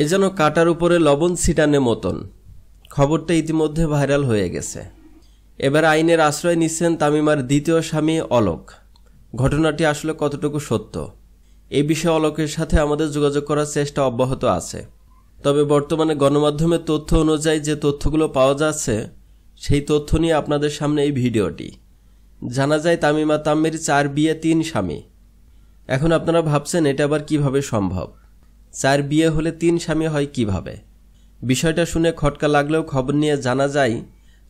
এ যেন কাটার উপরে লবণ ছিটানে মতন খবরটা ইতিমধ্যে ভাইরাল হয়ে গেছে এবার আইনের আশ্রয় নিচ্ছেন তামিমার দ্বিতীয় স্বামী অলোক ঘটনাটি আসলে কতটুকু সত্য এ বিষয়ে অলোকের সাথে আমাদের যোগাযোগ করার চেষ্টা অব্যাহত আছে তবে বর্তমানে গণমাধ্যমের তথ্য অনুযায়ী যে তথ্যগুলো পাওয়া যাচ্ছে সেই তথ্য নিয়ে আপনাদের সামনে এই ভিডিওটি জানা যায় তামিমা তাম্মির চার বিয়ে তিন স্বামী এখন আপনারা ভাবছেন এটা আবার কিভাবে সম্ভব চার বিয়ে হলে তিন স্বামী হয় কিভাবে বিষয়টা শুনে খটকা লাগলেও খবর নিয়ে জানা যায়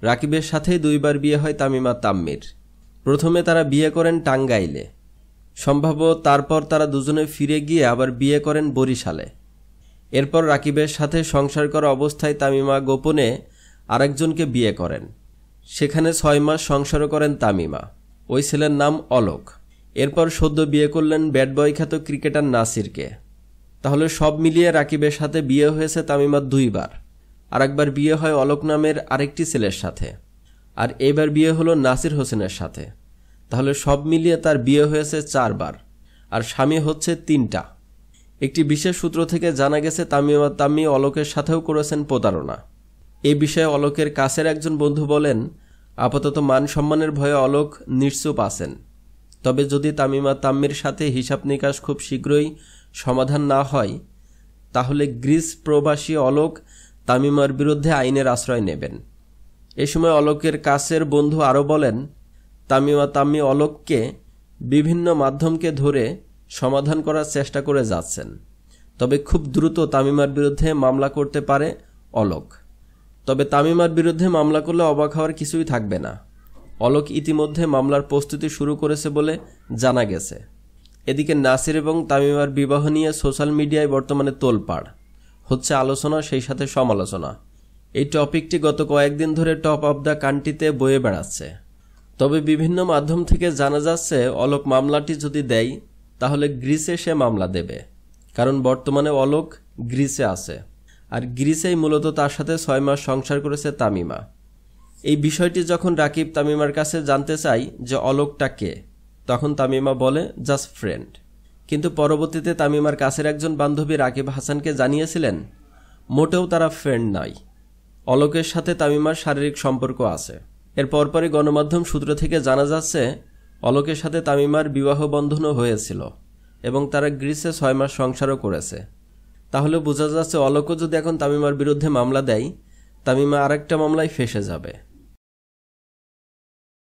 রাকিবের সাথেই দুইবার বিয়ে হয় তামিমা তাম্মির প্রথমে তারা বিয়ে করেন টাঙ্গাইলে সম্ভাব্য তারপর তারা দুজনে ফিরে গিয়ে আবার বিয়ে করেন বরিশালে এরপর রাকিবের সাথে সংসার করা অবস্থায় তামিমা গোপনে আরেকজনকে বিয়ে করেন সেখানে ছয় মাস সংসারও করেন তামিমা ওই ছেলের নাম অলোক এরপর সদ্য বিয়ে করলেন ব্যাট বয় খ্যাত ক্রিকেটার নাসিরকে তাহলে সব মিলিয়ে রাকিবের সাথে বিয়ে হয়েছে তামিমার দুইবার আর একবার বিয়ে হয় অলোক নামের আরেকটি ছেলের সাথে আর এবার বিয়ে হলো নাসির হোসেনের সাথে তাহলে সব মিলিয়ে তার বিয়ে হয়েছে চারবার আর স্বামী হচ্ছে তিনটা একটি বিশেষ সূত্র থেকে জানা গেছে তামিমা তাম্মি অলোকের সাথেও করেছেন প্রতারণা এ বিষয়ে অলোকের কাছের একজন বন্ধু বলেন আপাতত মান সম্মানের ভয়ে অলোক নিশ্চুপ আছেন তবে যদি তামিমা তাম্মির সাথে হিসাব নিকাশ খুব শীঘ্রই সমাধান না হয় তাহলে গ্রিস প্রবাসী অলোক তামিমার বিরুদ্ধে আইনের আশ্রয় নেবেন এ সময় অলোকের কাছের বন্ধু আরও বলেন তামিমা তাম্মি অলোককে বিভিন্ন মাধ্যমকে ধরে সমাধান করার চেষ্টা করে যাচ্ছেন তবে খুব দ্রুত তামিমার বিরুদ্ধে মামলা করতে পারে অলোক তবে তামিমার বিরুদ্ধে মামলা করলে অবাক হওয়ার কিছুই থাকবে না অলোক ইতিমধ্যে মামলার প্রস্তুতি শুরু করেছে বলে জানা গেছে এদিকে নাসির এবং তামিমার বিবাহ নিয়ে সোশ্যাল মিডিয়ায় বর্তমানে তোলপাড় হচ্ছে আলোচনা সেই সাথে সমালোচনা এই টপিকটি গত কয়েকদিন ধরে টপ অব দ্য কান্ট্রিতে বয়ে বেড়াচ্ছে তবে বিভিন্ন মাধ্যম থেকে জানা যাচ্ছে অলোক মামলাটি যদি দেয় তাহলে গ্রিসে সে মামলা দেবে কারণ বর্তমানে অলোক গ্রিসে আছে আর গ্রিসেই মূলত তার সাথে ছয় মাস সংসার করেছে তামিমা এই বিষয়টি যখন রাকিব তামিমার কাছে জানতে চাই যে অলোকটা কে তখন তামিমা বলে জাস্ট ফ্রেন্ড কিন্তু পরবর্তীতে তামিমার কাছের একজন বান্ধবী রাকিব হাসানকে জানিয়েছিলেন মোটেও তারা ফ্রেন্ড নয় অলোকের সাথে তামিমার শারীরিক সম্পর্ক আছে এর পরপরই গণমাধ্যম সূত্র থেকে জানা যাচ্ছে অলোকের সাথে তামিমার বিবাহ বন্ধনও হয়েছিল এবং তারা গ্রিসে ছয় মাস সংসারও করেছে তাহলে বোঝা যাচ্ছে অলোকও যদি এখন তামিমার বিরুদ্ধে মামলা দেয় তামিমা আরেকটা মামলায় ফেসে যাবে